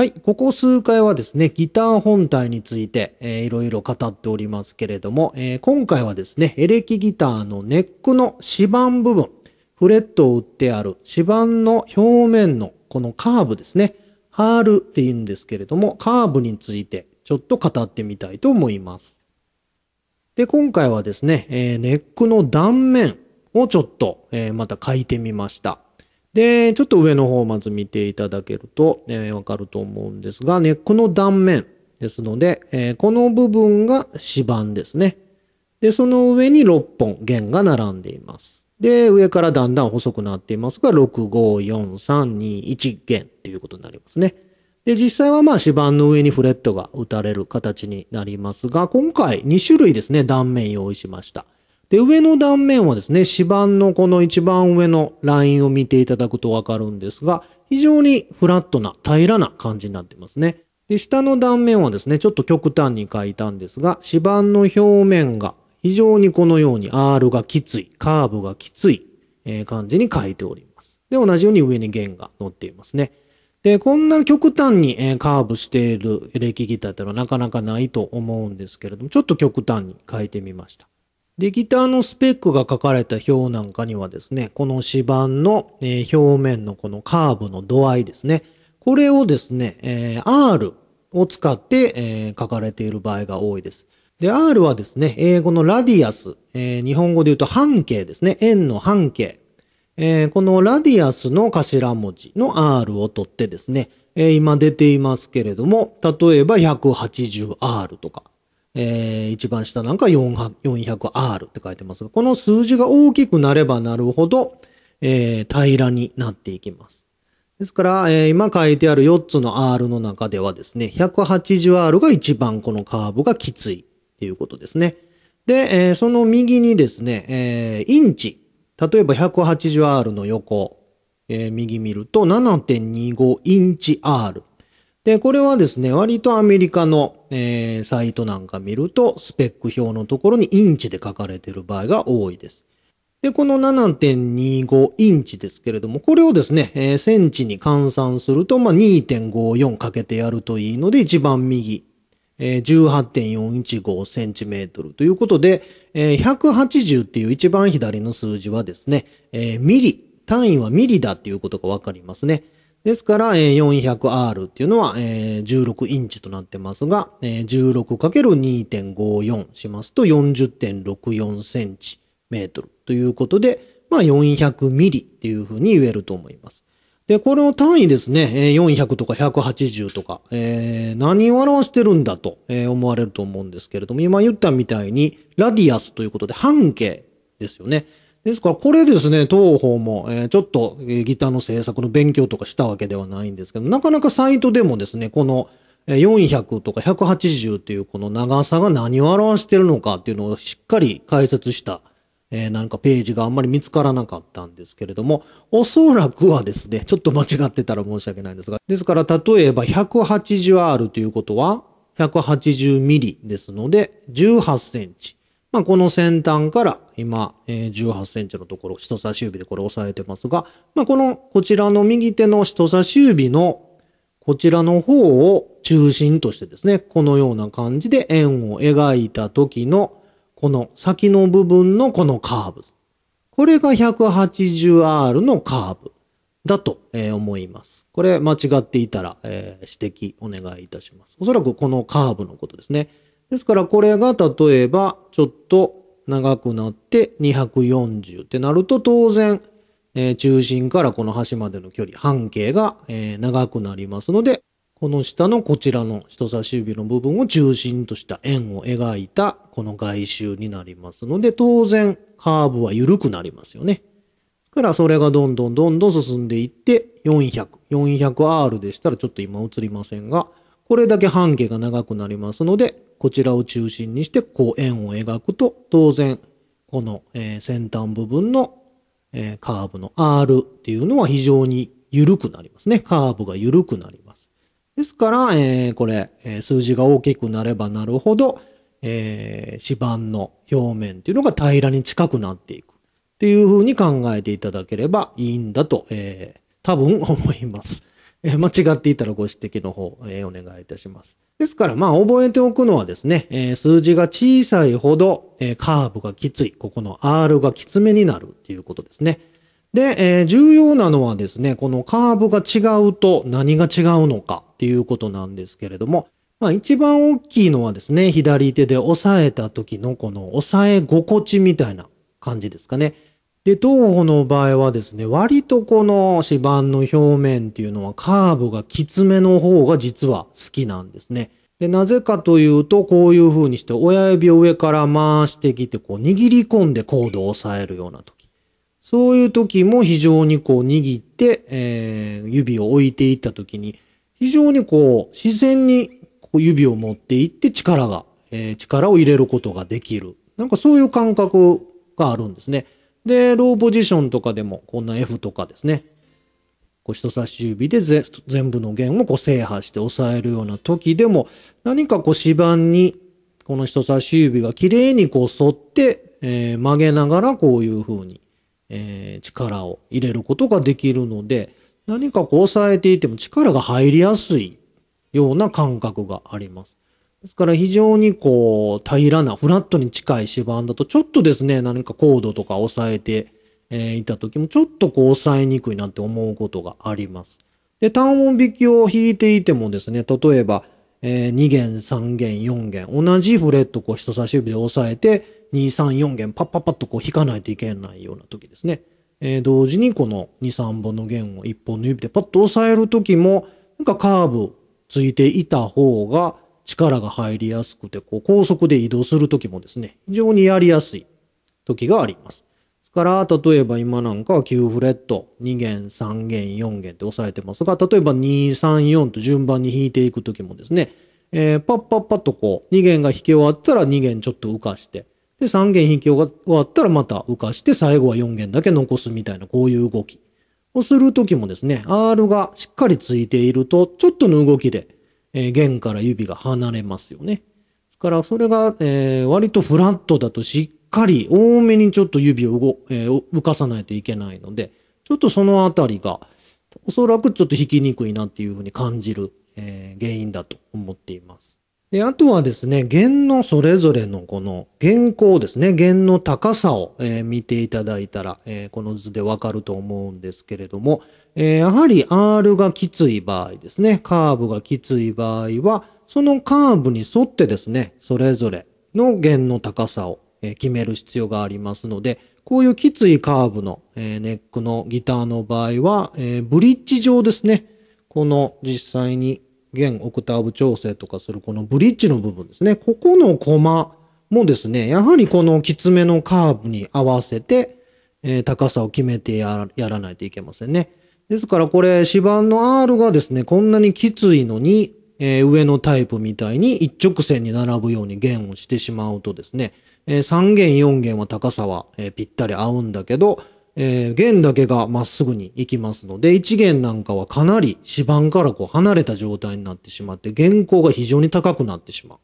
はい、ここ数回はですね、ギター本体について、えー、いろいろ語っておりますけれども、えー、今回はですね、エレキギターのネックの指板部分、フレットを打ってある指板の表面のこのカーブですね、ハールって言うんですけれども、カーブについてちょっと語ってみたいと思います。で、今回はですね、えー、ネックの断面をちょっと、えまた書いてみました。で、ちょっと上の方をまず見ていただけると、えー、わかると思うんですが、この断面ですので、えー、この部分が指板ですね。で、その上に6本弦が並んでいます。で、上からだんだん細くなっていますが、6、5、4、3、2、1弦っていうことになりますね。で、実際はまあ指板の上にフレットが打たれる形になりますが、今回2種類ですね、断面用意しました。で、上の断面はですね、指板のこの一番上のラインを見ていただくとわかるんですが、非常にフラットな、平らな感じになってますね。で、下の断面はですね、ちょっと極端に書いたんですが、指板の表面が非常にこのように R がきつい、カーブがきつい、え感じに書いております。で、同じように上に弦が乗っていますね。で、こんな極端に、えカーブしているエレキギターってのはなかなかないと思うんですけれども、ちょっと極端に変えてみました。で、ギターのスペックが書かれた表なんかにはですね、この指板の、え表面のこのカーブの度合いですね。これをですね、え R を使って、え書かれている場合が多いです。で、R はですね、英語のラディアス、え日本語で言うと半径ですね、円の半径。えこのラディアスの頭文字の R を取ってですね、え今出ていますけれども、例えば 180R とかえー、一番下なんか 400R って書いてますが、この数字が大きくなればなるほど、えー、平らになっていきます。ですから、えー、今書いてある4つの R の中ではですね、180R が一番このカーブがきついっていうことですね。で、えー、その右にですね、えー、インチ。例えば 180R の横、えー、右見ると7.25インチ R。で、これはですね、割とアメリカのえー、サイトなんか見ると、スペック表のところにインチで書かれている場合が多いです。で、この7.25インチですけれども、これをですね、えー、センチに換算すると、まあ、2.54かけてやるといいので、一番右、えー、18.415センチメートルということで、えー、180っていう一番左の数字はですね、えー、ミリ、単位はミリだっていうことがわかりますね。ですから、400R っていうのは、16インチとなってますが、16×2.54 しますと40.64センチメートルということで、まあ、400ミリっていうふうに言えると思います。で、これの単位ですね、400とか180とか、えー、何を表してるんだと思われると思うんですけれども、今言ったみたいに、ラディアスということで半径ですよね。ですから、これですね、当方も、えー、ちょっと、ギターの制作の勉強とかしたわけではないんですけど、なかなかサイトでもですね、この、400とか180っていうこの長さが何を表してるのかっていうのをしっかり解説した、えー、なんかページがあんまり見つからなかったんですけれども、おそらくはですね、ちょっと間違ってたら申し訳ないんですが、ですから例えば 180R ということは 180mm ですので18センチ。まあ、この先端から今、18センチのところ、人差し指でこれ押さえてますが、まあ、この、こちらの右手の人差し指のこちらの方を中心としてですね、このような感じで円を描いた時のこの先の部分のこのカーブ。これが 180R のカーブだと、思います。これ間違っていたら、指摘お願いいたします。おそらくこのカーブのことですね。ですからこれが例えばちょっと長くなって240ってなると当然、えー、中心からこの端までの距離、半径が、えー、長くなりますので、この下のこちらの人差し指の部分を中心とした円を描いたこの外周になりますので、当然カーブは緩くなりますよね。からそれがどんどんどんどん進んでいって400、400R でしたらちょっと今映りませんが、これだけ半径が長くなりますので、こちらを中心にして、こう円を描くと、当然、この、え先端部分の、えカーブの R っていうのは非常に緩くなりますね。カーブが緩くなります。ですから、えこれ、え数字が大きくなればなるほど、えー、指板の表面っていうのが平らに近くなっていくっていうふうに考えていただければいいんだと、えー、多分思います。え間違っていたらご指摘の方、えお願いいたします。ですから、まあ、覚えておくのはですね、え数字が小さいほど、えカーブがきつい、ここの R がきつめになるっていうことですね。で、え重要なのはですね、このカーブが違うと何が違うのかっていうことなんですけれども、まあ一番大きいのはですね、左手で押さえた時のこの押さえ心地みたいな感じですかね。で、東方の場合はですね、割とこの指板の表面っていうのはカーブがきつめの方が実は好きなんですね。で、なぜかというと、こういう風にして親指を上から回してきて、こう握り込んでコードを押さえるような時。そういう時も非常にこう握って、えー、指を置いていった時に、非常にこう自然にこう指を持っていって力が、えー、力を入れることができる。なんかそういう感覚があるんですね。で、ローポジションとかでも、こんな F とかですね。こう人差し指で全部の弦をこう制覇して押さえるような時でも、何かこう指板に、この人差し指が綺麗にこう沿って、えー、曲げながらこういう風に、えー、力を入れることができるので、何かこう押さえていても力が入りやすいような感覚があります。ですから非常にこう平らなフラットに近い指板だとちょっとですね何かコードとか押さえて、えいた時もちょっとこう押さえにくいなって思うことがあります。で単音弾きを弾いていてもですね例えば、え2弦3弦4弦同じフレットこう人差し指で押さえて234弦パッパッパッとこう弾かないといけないような時ですね。え同時にこの23本の弦を1本の指でパッと押さえる時もなんかカーブついていた方が力が入りやすくて、こう高速で移動するときもですね、非常にやりやすい時があります。ですから、例えば今なんかは9フレット、2弦、3弦、4弦って押さえてますが、例えば2、3、4と順番に弾いていくときもですね、えー、パッパッパッとこう、2弦が弾き終わったら2弦ちょっと浮かして、で、3弦弾き終わったらまた浮かして、最後は4弦だけ残すみたいな、こういう動きをするときもですね、R がしっかりついていると、ちょっとの動きで、え弦から指が離れますよね。ですから、それが、え割とフラットだとしっかり多めにちょっと指を動、え浮かさないといけないので、ちょっとそのあたりが、おそらくちょっと弾きにくいなっていうふうに感じる、え原因だと思っています。で、あとはですね、弦のそれぞれのこの弦高ですね、弦の高さを、えー、見ていただいたら、えー、この図でわかると思うんですけれども、えー、やはり R がきつい場合ですね、カーブがきつい場合は、そのカーブに沿ってですね、それぞれの弦の高さを、え決める必要がありますので、こういうきついカーブの、えネックのギターの場合は、えブリッジ上ですね、この実際に弦、オクターブ調整とかするこのブリッジの部分ですね。ここのコマもですね、やはりこのきつめのカーブに合わせて、えー、高さを決めてやらないといけませんね。ですからこれ、指板の R がですね、こんなにきついのに、えー、上のタイプみたいに一直線に並ぶように弦をしてしまうとですね、えー、3弦4弦は高さは、えぴったり合うんだけど、えー、弦だけがまっすぐに行きますので、1弦なんかはかなり指板からこう離れた状態になってしまって、弦高が非常に高くなってしまう。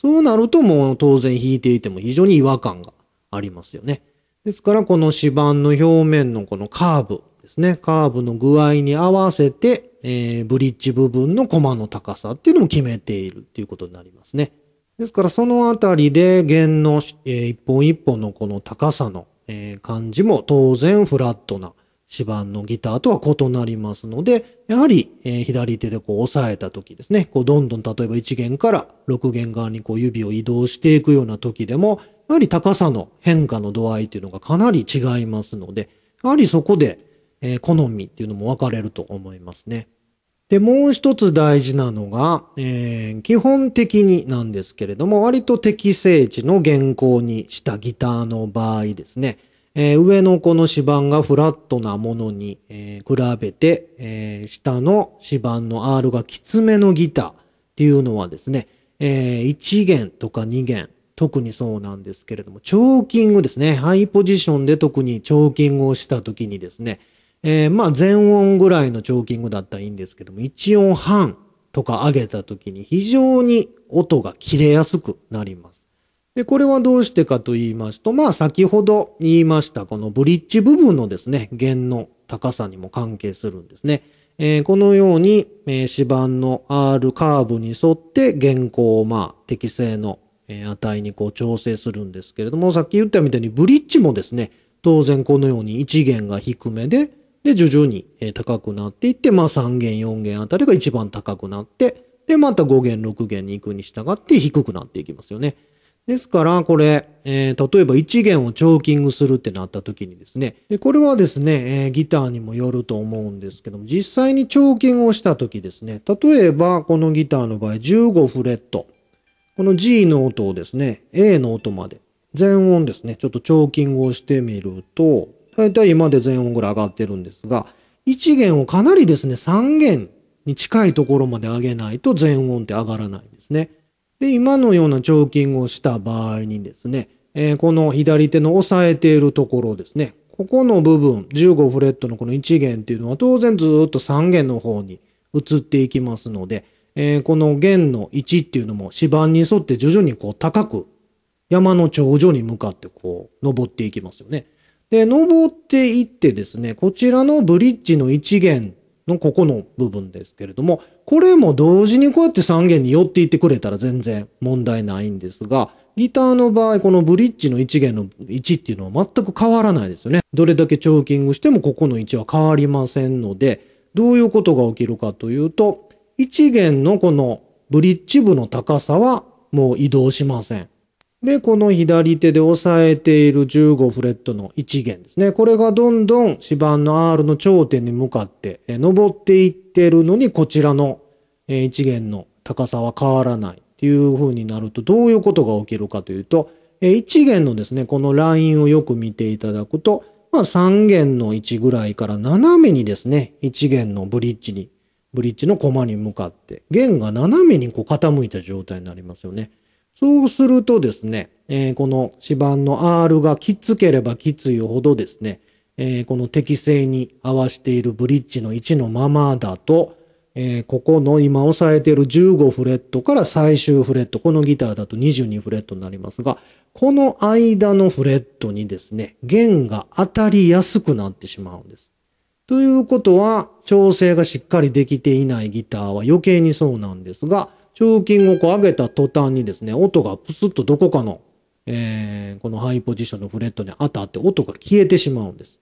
そうなるともう当然弾いていても非常に違和感がありますよね。ですからこの指板の表面のこのカーブですね、カーブの具合に合わせて、えー、ブリッジ部分のコマの高さっていうのも決めているっていうことになりますね。ですからそのあたりで弦の、えー、一本一本のこの高さのえー、感じも当然フラットな指板のギターとは異なりますので、やはり、えー、左手でこう押さえた時ですね、こうどんどん例えば1弦から6弦側にこう指を移動していくような時でも、やはり高さの変化の度合いというのがかなり違いますので、やはりそこで、えー、好みっていうのも分かれると思いますね。で、もう一つ大事なのが、えー、基本的になんですけれども、割と適正値の原稿にしたギターの場合ですね、えー、上のこの指板がフラットなものに、えー、比べて、え下の指板の R がきつめのギターっていうのはですね、え1弦とか2弦、特にそうなんですけれども、チョーキングですね、ハイポジションで特にチョーキングをした時にですね、えー、まあ全音ぐらいのチョーキングだったらいいんですけども、1音半とか上げた時に非常に音が切れやすくなります。で、これはどうしてかと言いますと、まあ先ほど言いましたこのブリッジ部分のですね、弦の高さにも関係するんですね。えー、このように、えー、指板の R カーブに沿って弦高をまあ適正の値にこう調整するんですけれども、さっき言ったみたいにブリッジもですね、当然このように1弦が低めで、で、徐々に高くなっていって、まあ3弦、4弦あたりが一番高くなって、で、また5弦、6弦に行くに従って低くなっていきますよね。ですから、これ、えー、例えば1弦をチョーキングするってなった時にですね、でこれはですね、えー、ギターにもよると思うんですけども、実際にチョーキングをした時ですね、例えばこのギターの場合15フレット、この G の音をですね、A の音まで、全音ですね、ちょっとチョーキングをしてみると、大体今で全音ぐらい上がってるんですが、1弦をかなりですね、3弦に近いところまで上げないと全音って上がらないんですね。で、今のようなチョーキングをした場合にですね、えー、この左手の押さえているところですね、ここの部分、15フレットのこの1弦っていうのは当然ずっと3弦の方に移っていきますので、えー、この弦の1っていうのも指板に沿って徐々にこう高く山の頂上に向かってこう登っていきますよね。で、登っていってですね、こちらのブリッジの一弦のここの部分ですけれども、これも同時にこうやって3弦に寄っていってくれたら全然問題ないんですが、ギターの場合、このブリッジの1弦の位置っていうのは全く変わらないですよね。どれだけチョーキングしてもここの位置は変わりませんので、どういうことが起きるかというと、1弦のこのブリッジ部の高さはもう移動しません。で、この左手で押さえている15フレットの1弦ですね。これがどんどん指板の R の頂点に向かって登っていってるのに、こちらの1弦の高さは変わらないっていう風になると、どういうことが起きるかというと、1弦のですね、このラインをよく見ていただくと、まあ、3弦の位置ぐらいから斜めにですね、1弦のブリッジに、ブリッジのコマに向かって、弦が斜めにこう傾いた状態になりますよね。そうするとですね、えー、この指板の R がきつければきついほどですね、えー、この適正に合わしているブリッジの位置のままだと、えー、ここの今押さえている15フレットから最終フレット、このギターだと22フレットになりますが、この間のフレットにですね、弦が当たりやすくなってしまうんです。ということは、調整がしっかりできていないギターは余計にそうなんですが、胸筋をこう上げた途端にですね、音がプスッとどこかの、えー、このハイポジションのフレットに当たって音が消えてしまうんです。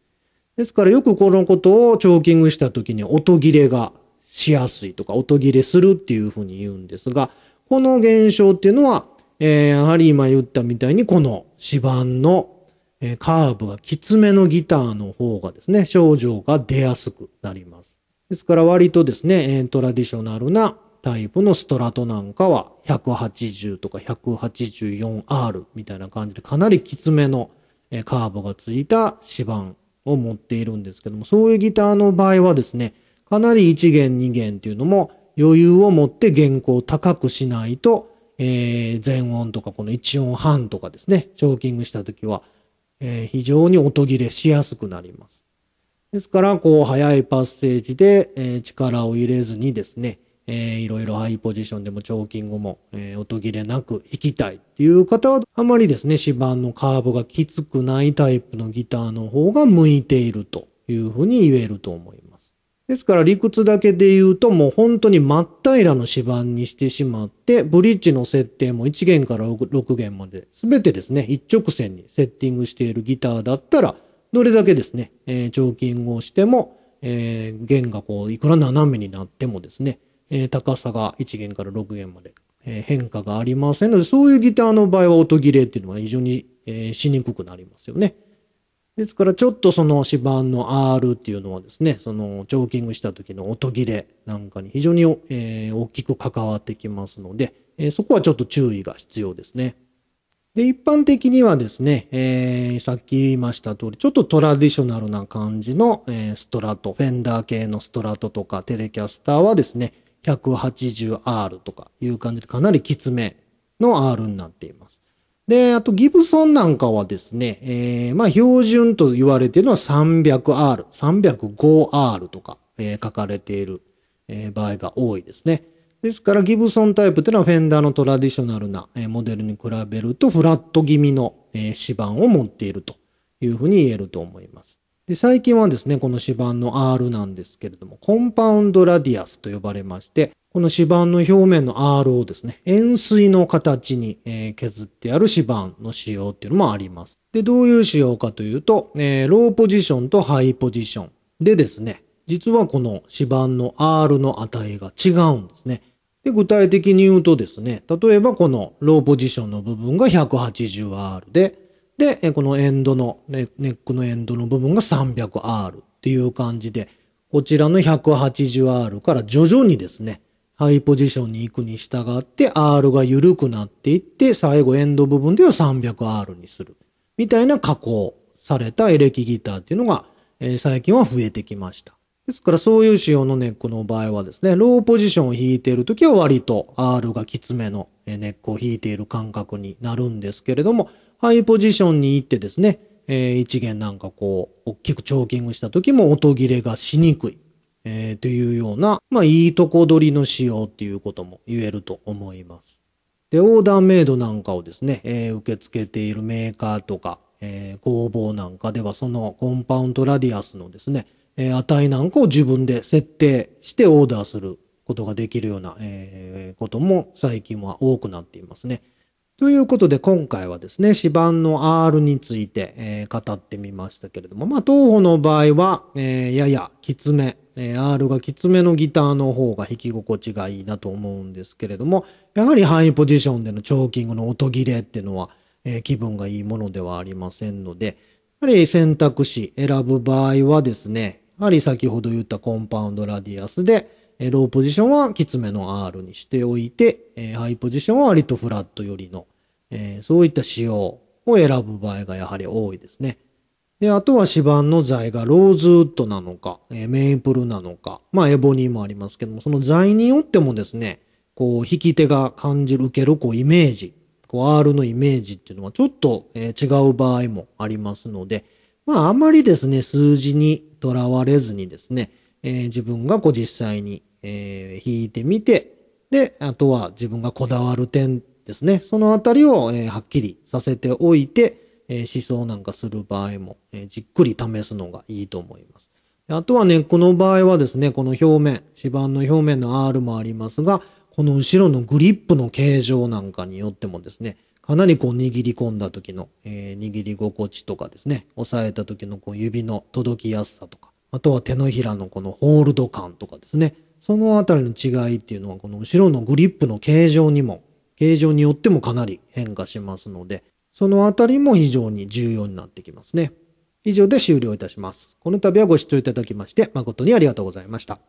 ですからよくこのことをチョーキングした時に音切れがしやすいとか音切れするっていうふうに言うんですが、この現象っていうのは、えー、やはり今言ったみたいにこの指板のえカーブがきつめのギターの方がですね、症状が出やすくなります。ですから割とですね、トラディショナルなタイプのストラトなんかは180とか 184R みたいな感じでかなりきつめのカーブがついた指板を持っているんですけども、そういうギターの場合はですね、かなり1弦2弦っていうのも余裕を持って弦高を高くしないと、えー、全音とかこの1音半とかですね、チョーキングした時は、えー、非常に音切れしやすくなります。ですから、こう、速いパッセージで、えー、力を入れずにですね、えー、いろいろハイポジションでもチョーキングも、えー、音切れなく弾きたいっていう方は、あまりですね、指板のカーブがきつくないタイプのギターの方が向いているというふうに言えると思います。ですから理屈だけで言うともう本当に真っ平らの指板にしてしまって、ブリッジの設定も1弦から6弦まで全てですね、一直線にセッティングしているギターだったら、どれだけですね、えー、チョーキングをしても、えー、弦がこう、いくら斜めになってもですね、えー、高さが1弦から6弦まで、えー、変化がありませんので、そういうギターの場合は音切れっていうのは非常に、えー、しにくくなりますよね。ですからちょっとその指板の R っていうのはですね、そのチョーキングした時の音切れなんかに非常に、えー、大きく関わってきますので、えー、そこはちょっと注意が必要ですね。で、一般的にはですね、えー、さっき言いました通り、ちょっとトラディショナルな感じの、えー、ストラト、フェンダー系のストラトとかテレキャスターはですね、180R とかいう感じでかなりきつめの R になっています。で、あとギブソンなんかはですね、えー、まあ標準と言われているのは 300R、305R とか、えー、書かれている、えー、場合が多いですね。ですからギブソンタイプというのはフェンダーのトラディショナルな、えー、モデルに比べるとフラット気味の、えー、指板を持っているというふうに言えると思います。で、最近はですね、この指板の R なんですけれども、コンパウンドラディアスと呼ばれまして、この指板の表面の R をですね、円錐の形に、え削ってある指板の仕様っていうのもあります。で、どういう仕様かというと、えー、ローポジションとハイポジションでですね、実はこの指板の R の値が違うんですね。で、具体的に言うとですね、例えばこのローポジションの部分が 180R で、で、このエンドの、ネックのエンドの部分が 300R っていう感じで、こちらの 180R から徐々にですね、ハイポジションに行くに従って R が緩くなっていって、最後エンド部分では 300R にする。みたいな加工されたエレキギターっていうのが、えー、最近は増えてきました。ですからそういう仕様のネックの場合はですね、ローポジションを弾いているときは割と R がきつめのネックを弾いている感覚になるんですけれども、ハイポジションに行ってですね、えー、一元なんかこう、大きくチョーキングした時も音切れがしにくい。えー、というような、まあ、いいとこ取りの仕様っていうことも言えると思います。で、オーダーメイドなんかをですね、えー、受け付けているメーカーとか、えー、工房なんかでは、そのコンパウンドラディアスのですね、え値なんかを自分で設定してオーダーすることができるような、えことも最近は多くなっていますね。ということで、今回はですね、指板の R について、えー、語ってみましたけれども、まあ、東方の場合は、えー、ややきつめ、えー、R がきつめのギターの方が弾き心地がいいなと思うんですけれども、やはりハイポジションでのチョーキングの音切れっていうのは、えー、気分がいいものではありませんので、やはり選択肢選ぶ場合はですね、やはり先ほど言ったコンパウンドラディアスで、えローポジションはきつめの R にしておいて、えハイポジションは割とフラット寄りの、えそういった仕様を選ぶ場合がやはり多いですね。で、あとは指板の材がローズウッドなのか、えメイプルなのか、まあエボニーもありますけども、その材によってもですね、こう、引き手が感じる、受ける、こう、イメージ、こう、R のイメージっていうのはちょっと、え違う場合もありますので、まああまりですね、数字にとらわれずにですね、え自分がこう実際にえー、いてみて、で、あとは自分がこだわる点ですね。そのあたりを、えー、はっきりさせておいて、えー、思想なんかする場合も、えー、じっくり試すのがいいと思います。あとはね、この場合はですね、この表面、指板の表面の R もありますが、この後ろのグリップの形状なんかによってもですね、かなりこう握り込んだ時の、えー、握り心地とかですね、押さえた時のこう指の届きやすさとか、あとは手のひらのこのホールド感とかですね、そのあたりの違いっていうのは、この後ろのグリップの形状にも、形状によってもかなり変化しますので、そのあたりも非常に重要になってきますね。以上で終了いたします。この度はご視聴いただきまして、誠にありがとうございました。